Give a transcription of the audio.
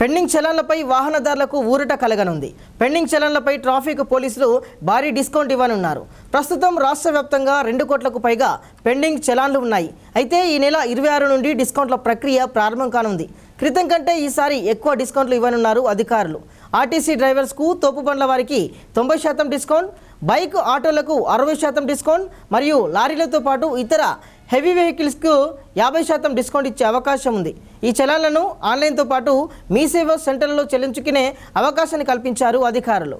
pending చలాన్లపై వాహనదారులకు ఊరట కలగనుంది pending చలన్లపై traffic పోలీసులు భారీ డిస్కౌంట్ ఇవ్వనున్నారు ప్రస్తుతం రాష్ట్ర వ్యాప్తంగా రెండు కోట్లకు పైగా పెండింగ్ చలాన్లు ఉన్నాయి అయితే ఈ నెల ఇరవై ఆరు నుండి డిస్కౌంట్ల ప్రక్రియ ప్రారంభం కానుంది క్రితం కంటే ఈసారి ఎక్కువ డిస్కౌంట్లు ఇవ్వనున్నారు అధికారులు ఆర్టీసీ డ్రైవర్స్కు తోపు బండ్ల వారికి తొంభై శాతం డిస్కౌంట్ బైక్ ఆటోలకు అరవై శాతం డిస్కౌంట్ మరియు లారీలతో పాటు ఇతర హెవీ వెహికల్స్కు యాభై శాతం డిస్కౌంట్ ఇచ్చే అవకాశం ఉంది ఈ చలాలను ఆన్లైన్తో పాటు మీ సేవా సెంటర్లో చెల్లించుకునే అవకాశాన్ని కల్పించారు అధికారులు